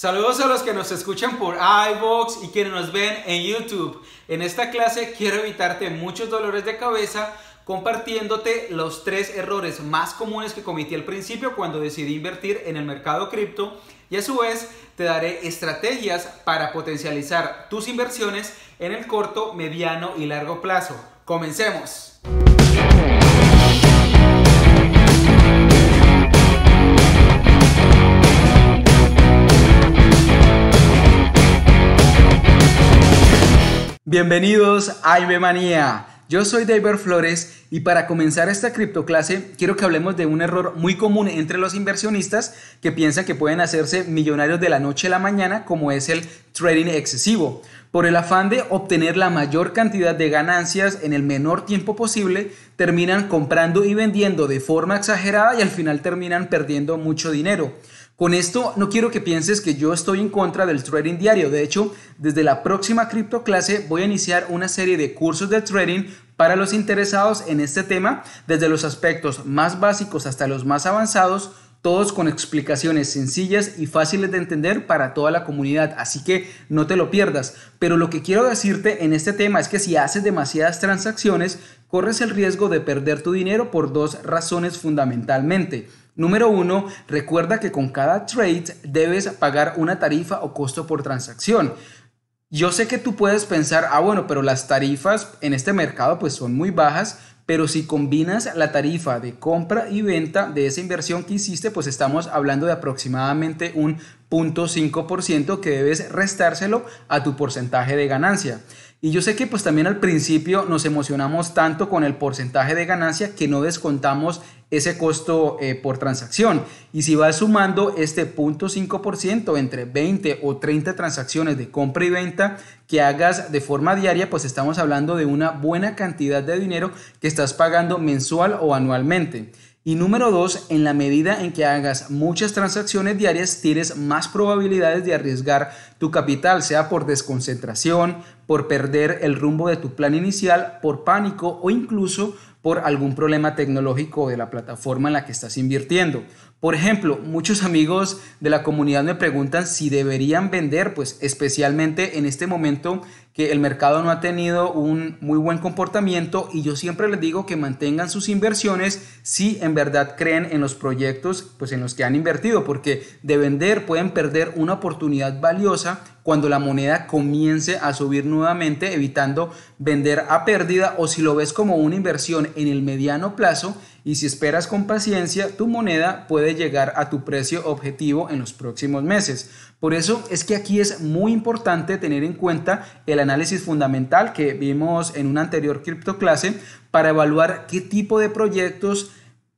Saludos a los que nos escuchan por iVoox y quienes nos ven en YouTube. En esta clase quiero evitarte muchos dolores de cabeza compartiéndote los tres errores más comunes que cometí al principio cuando decidí invertir en el mercado cripto y a su vez te daré estrategias para potencializar tus inversiones en el corto, mediano y largo plazo. Comencemos. Bienvenidos a IB Manía. Yo soy David Flores y para comenzar esta criptoclase quiero que hablemos de un error muy común entre los inversionistas que piensan que pueden hacerse millonarios de la noche a la mañana como es el trading excesivo. Por el afán de obtener la mayor cantidad de ganancias en el menor tiempo posible, terminan comprando y vendiendo de forma exagerada y al final terminan perdiendo mucho dinero. Con esto no quiero que pienses que yo estoy en contra del trading diario. De hecho, desde la próxima cripto clase voy a iniciar una serie de cursos de trading para los interesados en este tema, desde los aspectos más básicos hasta los más avanzados, todos con explicaciones sencillas y fáciles de entender para toda la comunidad, así que no te lo pierdas. Pero lo que quiero decirte en este tema es que si haces demasiadas transacciones, corres el riesgo de perder tu dinero por dos razones fundamentalmente. Número uno, Recuerda que con cada trade debes pagar una tarifa o costo por transacción. Yo sé que tú puedes pensar, ah bueno, pero las tarifas en este mercado pues son muy bajas, pero si combinas la tarifa de compra y venta de esa inversión que hiciste, pues estamos hablando de aproximadamente un 0.5% que debes restárselo a tu porcentaje de ganancia. Y yo sé que pues también al principio nos emocionamos tanto con el porcentaje de ganancia que no descontamos ese costo eh, por transacción. Y si vas sumando este 0.5% entre 20 o 30 transacciones de compra y venta que hagas de forma diaria, pues estamos hablando de una buena cantidad de dinero que estás pagando mensual o anualmente. Y número dos, en la medida en que hagas muchas transacciones diarias, tienes más probabilidades de arriesgar tu capital, sea por desconcentración, por perder el rumbo de tu plan inicial, por pánico o incluso por algún problema tecnológico de la plataforma en la que estás invirtiendo. Por ejemplo, muchos amigos de la comunidad me preguntan si deberían vender, pues especialmente en este momento que el mercado no ha tenido un muy buen comportamiento y yo siempre les digo que mantengan sus inversiones si en verdad creen en los proyectos pues en los que han invertido porque de vender pueden perder una oportunidad valiosa cuando la moneda comience a subir nuevamente evitando vender a pérdida o si lo ves como una inversión en el mediano plazo y si esperas con paciencia, tu moneda puede llegar a tu precio objetivo en los próximos meses. Por eso es que aquí es muy importante tener en cuenta el análisis análisis fundamental que vimos en una anterior cripto clase para evaluar qué tipo de proyectos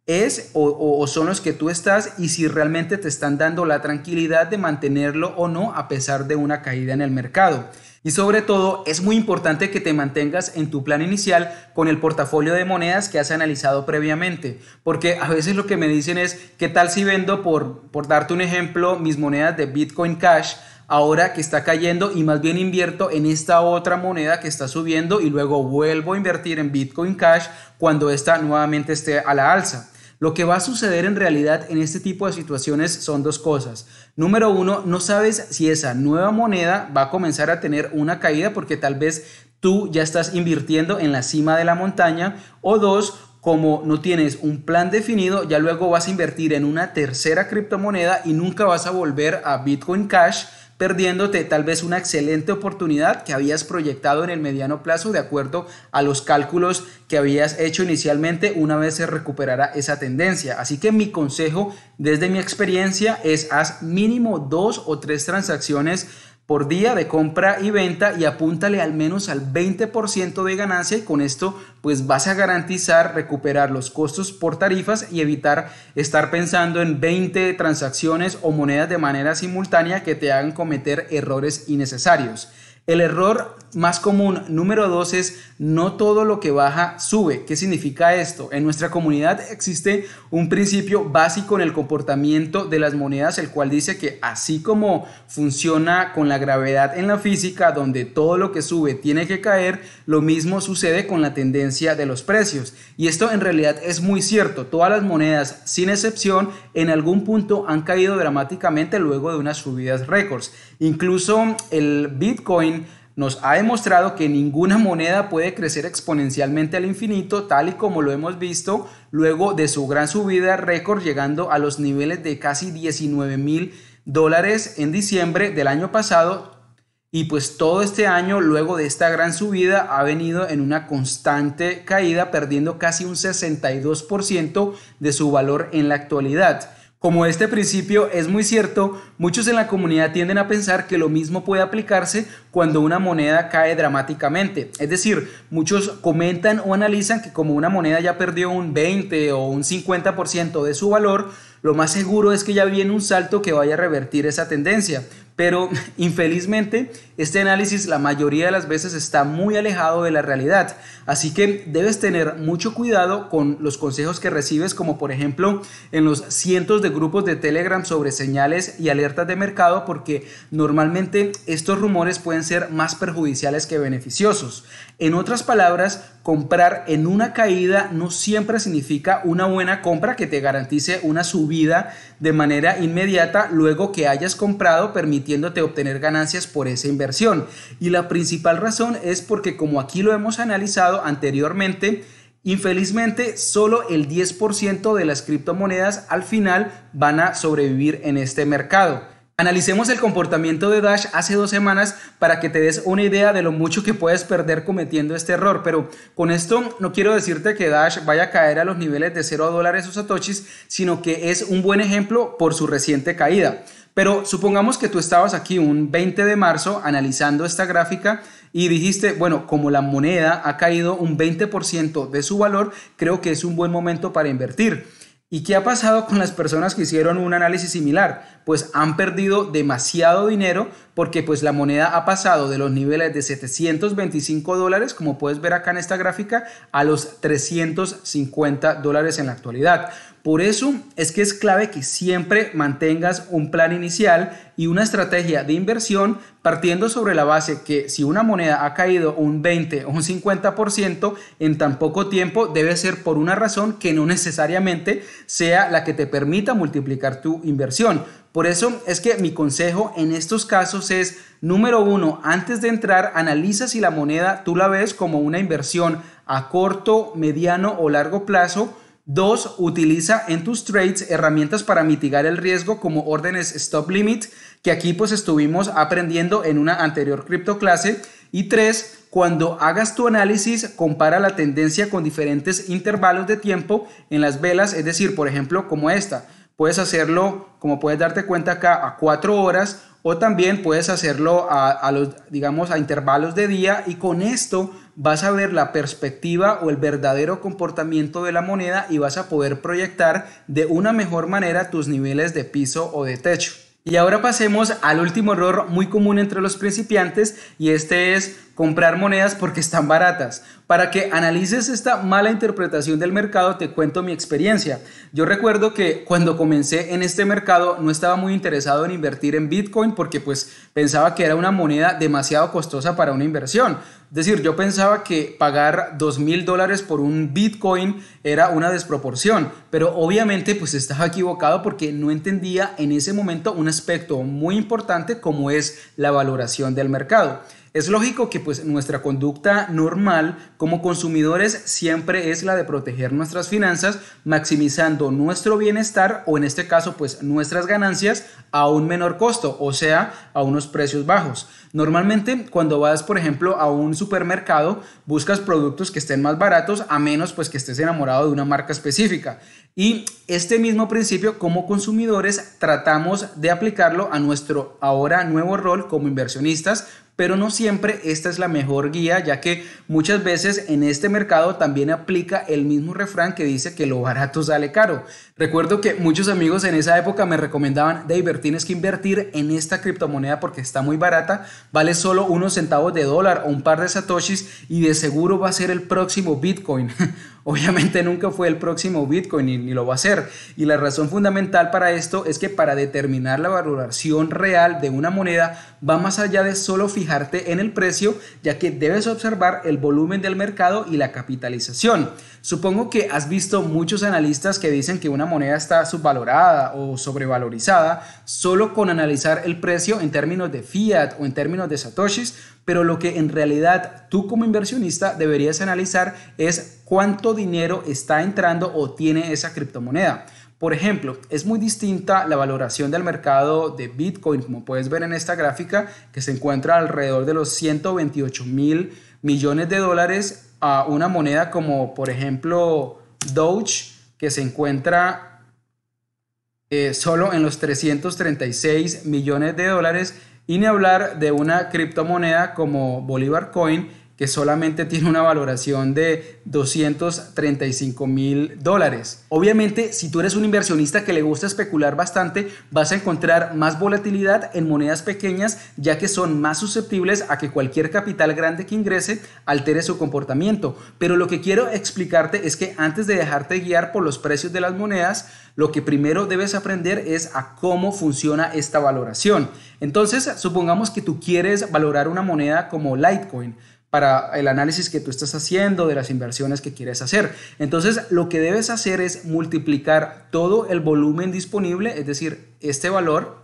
es o, son los que tú estás y si realmente te están dando la tranquilidad de mantenerlo o no a pesar de una caída en el mercado. Y sobre todo, es muy importante que te mantengas en tu plan inicial con el portafolio de monedas que has analizado previamente, porque a veces lo que me dicen es, ¿qué tal si vendo por, por darte un ejemplo, mis monedas de Bitcoin Cash? ahora que está cayendo y más bien invierto en esta otra moneda que está subiendo y luego vuelvo a invertir en Bitcoin Cash cuando esta nuevamente esté a la alza. Lo que va a suceder en realidad en este tipo de situaciones son dos cosas. Número uno, no sabes si esa nueva moneda va a comenzar a tener una caída porque tal vez tú ya estás invirtiendo en la cima de la montaña. O dos, como no tienes un plan definido, ya luego vas a invertir en una tercera criptomoneda y nunca vas a volver a Bitcoin Cash perdiéndote tal vez una excelente oportunidad que habías proyectado en el mediano plazo de acuerdo a los cálculos que habías hecho inicialmente una vez se recuperara esa tendencia. Así que mi consejo desde mi experiencia es haz mínimo dos o tres transacciones por día de compra y venta y apúntale al menos al 20% de ganancia y con esto pues vas a garantizar recuperar los costos por tarifas y evitar estar pensando en 20 transacciones o monedas de manera simultánea que te hagan cometer errores innecesarios. El error más común número dos es no todo lo que baja sube. ¿Qué significa esto? En nuestra comunidad existe un principio básico en el comportamiento de las monedas, el cual dice que así como funciona con la gravedad en la física, donde todo lo que sube tiene que caer, lo mismo sucede con la tendencia de los precios. Y esto en realidad es muy cierto. Todas las monedas, sin excepción, en algún punto han caído dramáticamente luego de unas subidas récords. Incluso el Bitcoin nos ha demostrado que ninguna moneda puede crecer exponencialmente al infinito, tal y como lo hemos visto luego de su gran subida récord, llegando a los niveles de casi 19 mil dólares en diciembre del año pasado. Y pues todo este año, luego de esta gran subida, ha venido en una constante caída, perdiendo casi un 62% de su valor en la actualidad. Como este principio es muy cierto, muchos en la comunidad tienden a pensar que lo mismo puede aplicarse cuando una moneda cae dramáticamente. Es decir, muchos comentan o analizan que como una moneda ya perdió un 20 o un 50% de su valor, lo más seguro es que ya viene un salto que vaya a revertir esa tendencia pero infelizmente este análisis la mayoría de las veces está muy alejado de la realidad, así que debes tener mucho cuidado con los consejos que recibes, como por ejemplo en los cientos de grupos de Telegram sobre señales y alertas de mercado, porque normalmente estos rumores pueden ser más perjudiciales que beneficiosos. En otras palabras, comprar en una caída no siempre significa una buena compra que te garantice una subida de manera inmediata luego que hayas comprado permitiendo obtener ganancias por esa inversión. Y la principal razón es porque, como aquí lo hemos analizado anteriormente, Infelizmente, solo el 10% de las criptomonedas al final van a sobrevivir en este mercado. Analicemos el comportamiento de Dash hace dos semanas para que te des una idea de lo mucho que puedes perder cometiendo este error, pero con esto no quiero decirte que Dash vaya a caer a los niveles de 0 dólares o satoshis, sino que es un buen ejemplo por su reciente caída. Pero supongamos que tú estabas aquí un 20 de marzo analizando esta gráfica y dijiste, bueno, como la moneda ha caído un 20% de su valor, creo que es un buen momento para invertir. ¿Y qué ha pasado con las personas que hicieron un análisis similar? Pues han perdido demasiado dinero porque pues la moneda ha pasado de los niveles de 725 dólares, como puedes ver acá en esta gráfica, a los 350 dólares en la actualidad. Por eso es que es clave que siempre mantengas un plan inicial y una estrategia de inversión partiendo sobre la base que si una moneda ha caído un 20 o un 50% en tan poco tiempo debe ser por una razón que no necesariamente sea la que te permita multiplicar tu inversión. Por eso es que mi consejo en estos casos es, número uno, antes de entrar, analiza si la moneda tú la ves como una inversión a corto, mediano o largo plazo 2. utiliza en tus trades herramientas para mitigar el riesgo como órdenes stop limit, que aquí pues estuvimos aprendiendo en una anterior cripto clase. Y 3, cuando hagas tu análisis, compara la tendencia con diferentes intervalos de tiempo en las velas, es decir, por ejemplo, como esta. Puedes hacerlo, como puedes darte cuenta acá, a cuatro horas o también puedes hacerlo a, a, los, digamos, a intervalos de día y con esto vas a ver la perspectiva o el verdadero comportamiento de la moneda y vas a poder proyectar de una mejor manera tus niveles de piso o de techo. Y ahora pasemos al último error muy común entre los principiantes y este es comprar monedas porque están baratas. Para que analices esta mala interpretación del mercado, te cuento mi experiencia. Yo recuerdo que cuando comencé en este mercado no estaba muy interesado en invertir en Bitcoin porque pues pensaba que era una moneda demasiado costosa para una inversión. Es decir, yo pensaba que pagar dos mil dólares por un Bitcoin era una desproporción, pero obviamente pues estaba equivocado porque no entendía en ese momento un aspecto muy importante como es la valoración del mercado. Es lógico que pues nuestra conducta normal como consumidores siempre es la de proteger nuestras finanzas, maximizando nuestro bienestar o en este caso pues nuestras ganancias a un menor costo, o sea, a unos precios bajos. Normalmente cuando vas por ejemplo a un supermercado buscas productos que estén más baratos a menos pues que estés enamorado de una marca específica. Y este mismo principio como consumidores tratamos de aplicarlo a nuestro ahora nuevo rol como inversionistas pero no siempre esta es la mejor guía, ya que muchas veces en este mercado también aplica el mismo refrán que dice que lo barato sale caro. Recuerdo que muchos amigos en esa época me recomendaban, David tienes que invertir en esta criptomoneda porque está muy barata, vale solo unos centavos de dólar o un par de satoshis y de seguro va a ser el próximo Bitcoin. Obviamente nunca fue el próximo Bitcoin ni, lo va a ser. Y la razón fundamental para esto es que para determinar la valoración real de una moneda va más allá de solo fijarte en el precio, ya que debes observar el volumen del mercado y la capitalización. Supongo que has visto muchos analistas que dicen que una moneda está subvalorada o sobrevalorizada solo con analizar el precio en términos de fiat o en términos de satoshis, pero lo que en realidad tú como inversionista deberías analizar es cuánto dinero está entrando o tiene esa criptomoneda. Por ejemplo, es muy distinta la valoración del mercado de Bitcoin, como puedes ver en esta gráfica, que se encuentra alrededor de los 128 mil millones de dólares a una moneda como, por ejemplo, Doge, que se encuentra eh, solo en los 336 millones de dólares, y ni hablar de una criptomoneda como Bolívar Coin, que solamente tiene una valoración de 235 mil dólares. Obviamente, si tú eres un inversionista que le gusta especular bastante, vas a encontrar más volatilidad en monedas pequeñas, ya que son más susceptibles a que cualquier capital grande que ingrese altere su comportamiento. Pero lo que quiero explicarte es que antes de dejarte guiar por los precios de las monedas, lo que primero debes aprender es a cómo funciona esta valoración. Entonces, supongamos que tú quieres valorar una moneda como Litecoin para el análisis que tú estás haciendo de las inversiones que quieres hacer. Entonces, lo que debes hacer es multiplicar todo el volumen disponible, es decir, este valor,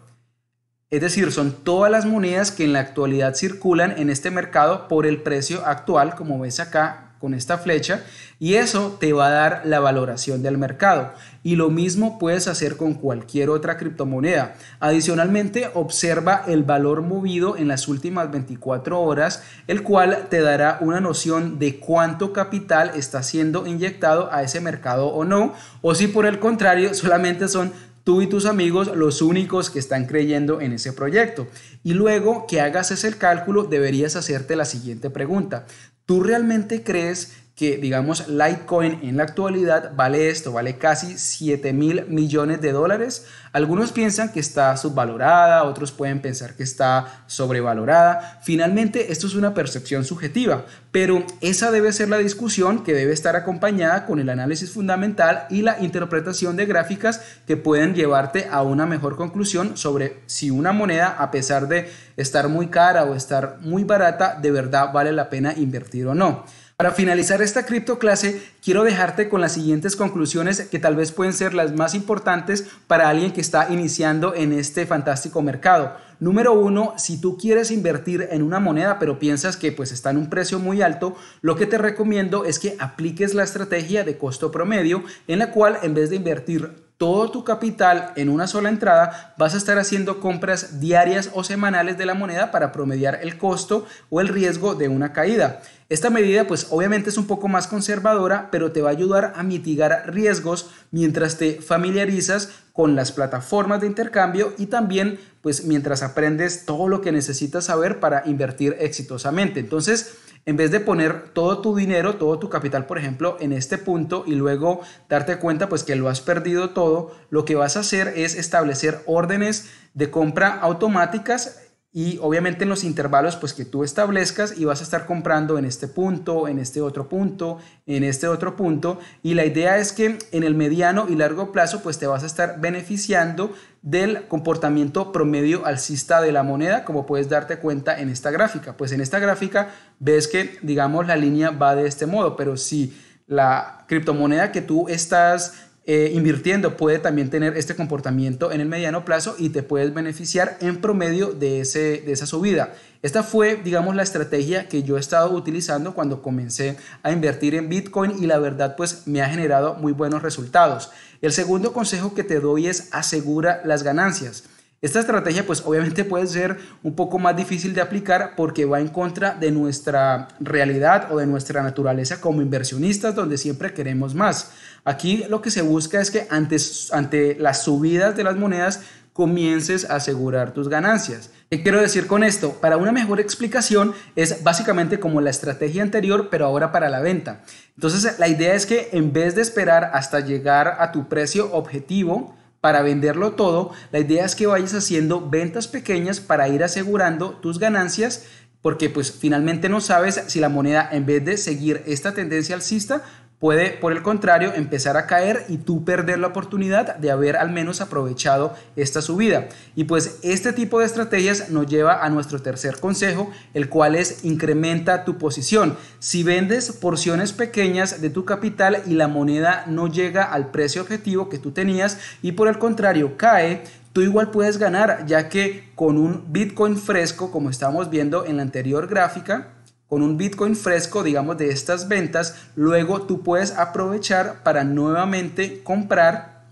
es decir, son todas las monedas que en la actualidad circulan en este mercado por el precio actual, como ves acá, con esta flecha y eso te va a dar la valoración del mercado. Y lo mismo puedes hacer con cualquier otra criptomoneda. Adicionalmente, observa el valor movido en las últimas 24 horas, el cual te dará una noción de cuánto capital está siendo inyectado a ese mercado o no, o si por el contrario solamente son tú y tus amigos los únicos que están creyendo en ese proyecto. Y luego que hagas ese cálculo, deberías hacerte la siguiente pregunta. ¿Tú realmente crees que digamos Litecoin en la actualidad vale esto, vale casi 7 mil millones de dólares. Algunos piensan que está subvalorada, otros pueden pensar que está sobrevalorada. Finalmente, esto es una percepción subjetiva, pero esa debe ser la discusión que debe estar acompañada con el análisis fundamental y la interpretación de gráficas que pueden llevarte a una mejor conclusión sobre si una moneda, a pesar de estar muy cara o estar muy barata, de verdad vale la pena invertir o no. Para finalizar esta cripto clase, quiero dejarte con las siguientes conclusiones que tal vez pueden ser las más importantes para alguien que está iniciando en este fantástico mercado. Número uno, si tú quieres invertir en una moneda pero piensas que pues está en un precio muy alto, lo que te recomiendo es que apliques la estrategia de costo promedio en la cual en vez de invertir todo tu capital en una sola entrada, vas a estar haciendo compras diarias o semanales de la moneda para promediar el costo o el riesgo de una caída. Esta medida pues obviamente es un poco más conservadora, pero te va a ayudar a mitigar riesgos mientras te familiarizas con las plataformas de intercambio y también pues mientras aprendes todo lo que necesitas saber para invertir exitosamente. Entonces, en vez de poner todo tu dinero, todo tu capital, por ejemplo, en este punto y luego darte cuenta pues que lo has perdido todo, lo que vas a hacer es establecer órdenes de compra automáticas y obviamente en los intervalos pues que tú establezcas y vas a estar comprando en este punto, en este otro punto, en este otro punto y la idea es que en el mediano y largo plazo pues te vas a estar beneficiando del comportamiento promedio alcista de la moneda como puedes darte cuenta en esta gráfica. Pues en esta gráfica ves que digamos la línea va de este modo, pero si la criptomoneda que tú estás eh, invirtiendo puede también tener este comportamiento en el mediano plazo y te puedes beneficiar en promedio de, ese, de esa subida. Esta fue, digamos, la estrategia que yo he estado utilizando cuando comencé a invertir en Bitcoin y la verdad pues me ha generado muy buenos resultados. El segundo consejo que te doy es asegura las ganancias. Esta estrategia pues obviamente puede ser un poco más difícil de aplicar porque va en contra de nuestra realidad o de nuestra naturaleza como inversionistas donde siempre queremos más. Aquí lo que se busca es que antes, ante las subidas de las monedas comiences a asegurar tus ganancias. ¿Qué quiero decir con esto? Para una mejor explicación es básicamente como la estrategia anterior, pero ahora para la venta. Entonces la idea es que en vez de esperar hasta llegar a tu precio objetivo, para venderlo todo, la idea es que vayas haciendo ventas pequeñas para ir asegurando tus ganancias porque pues finalmente no sabes si la moneda en vez de seguir esta tendencia alcista Puede, por el contrario, empezar a caer y tú perder la oportunidad de haber al menos aprovechado esta subida. Y pues este tipo de estrategias nos lleva a nuestro tercer consejo, el cual es incrementa tu posición. Si vendes porciones pequeñas de tu capital y la moneda no llega al precio objetivo que tú tenías y por el contrario cae, tú igual puedes ganar ya que con un Bitcoin fresco, como estamos viendo en la anterior gráfica, con un Bitcoin fresco, digamos, de estas ventas, luego tú puedes aprovechar para nuevamente comprar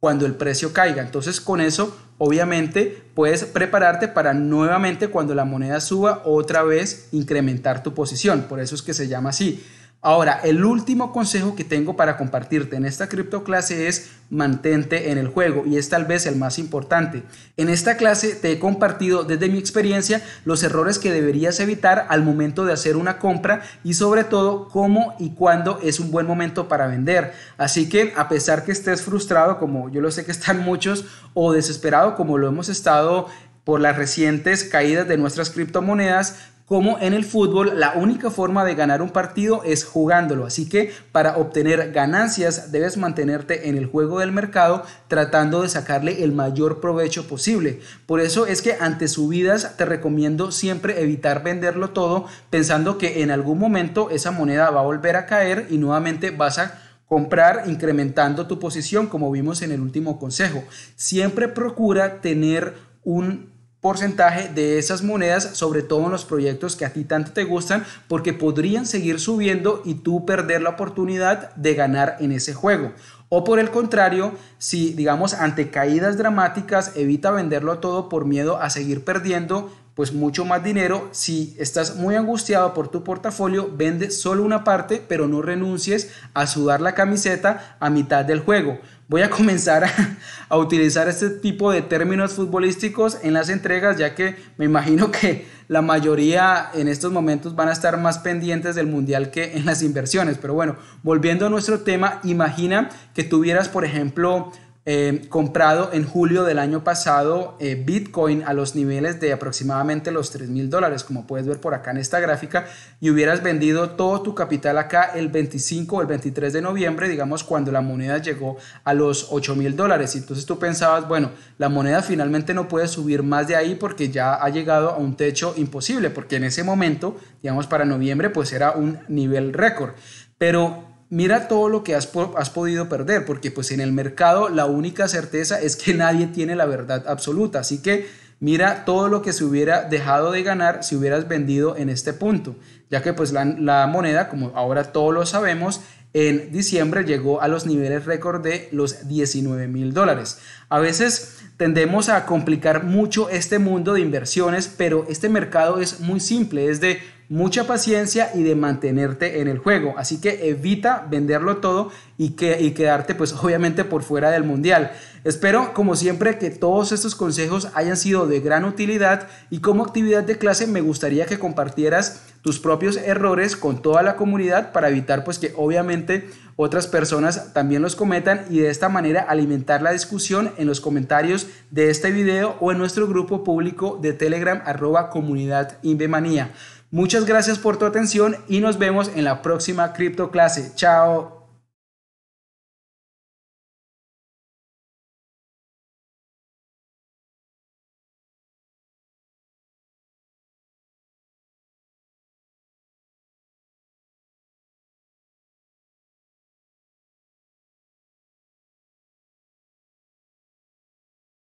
cuando el precio caiga. Entonces con eso, obviamente, puedes prepararte para nuevamente cuando la moneda suba, otra vez incrementar tu posición. Por eso es que se llama así. Ahora, el último consejo que tengo para compartirte en esta cripto clase es mantente en el juego y es tal vez el más importante. En esta clase te he compartido desde mi experiencia los errores que deberías evitar al momento de hacer una compra y sobre todo cómo y cuándo es un buen momento para vender. Así que a pesar que estés frustrado como yo lo sé que están muchos o desesperado como lo hemos estado por las recientes caídas de nuestras criptomonedas, como en el fútbol la única forma de ganar un partido es jugándolo. Así que para obtener ganancias debes mantenerte en el juego del mercado tratando de sacarle el mayor provecho posible. Por eso es que ante subidas te recomiendo siempre evitar venderlo todo pensando que en algún momento esa moneda va a volver a caer y nuevamente vas a comprar incrementando tu posición como vimos en el último consejo. Siempre procura tener un porcentaje de esas monedas, sobre todo en los proyectos que a ti tanto te gustan, porque podrían seguir subiendo y tú perder la oportunidad de ganar en ese juego. O por el contrario, si digamos ante caídas dramáticas evita venderlo todo por miedo a seguir perdiendo, pues mucho más dinero. Si estás muy angustiado por tu portafolio, vende solo una parte, pero no renuncies a sudar la camiseta a mitad del juego. Voy a comenzar a, utilizar este tipo de términos futbolísticos en las entregas, ya que me imagino que la mayoría en estos momentos van a estar más pendientes del mundial que en las inversiones. Pero bueno, volviendo a nuestro tema, imagina que tuvieras, por ejemplo, eh, comprado en julio del año pasado eh, Bitcoin a los niveles de aproximadamente los 3 mil dólares, como puedes ver por acá en esta gráfica, y hubieras vendido todo tu capital acá el 25 o el 23 de noviembre, digamos, cuando la moneda llegó a los 8 mil dólares. Entonces tú pensabas, bueno, la moneda finalmente no puede subir más de ahí porque ya ha llegado a un techo imposible, porque en ese momento, digamos, para noviembre, pues era un nivel récord. Pero mira todo lo que has, podido perder, porque pues en el mercado la única certeza es que nadie tiene la verdad absoluta, así que mira todo lo que se hubiera dejado de ganar si hubieras vendido en este punto, ya que pues la, la moneda, como ahora todos lo sabemos, en diciembre llegó a los niveles récord de los 19 mil dólares. A veces tendemos a complicar mucho este mundo de inversiones, pero este mercado es muy simple, es de mucha paciencia y de mantenerte en el juego. Así que evita venderlo todo y, que, y quedarte pues obviamente por fuera del mundial. Espero como siempre que todos estos consejos hayan sido de gran utilidad y como actividad de clase me gustaría que compartieras tus propios errores con toda la comunidad para evitar pues que obviamente otras personas también los cometan y de esta manera alimentar la discusión en los comentarios de este video o en nuestro grupo público de Telegram arroba comunidad Invemanía. Muchas gracias por tu atención y nos vemos en la próxima cripto clase. Chao.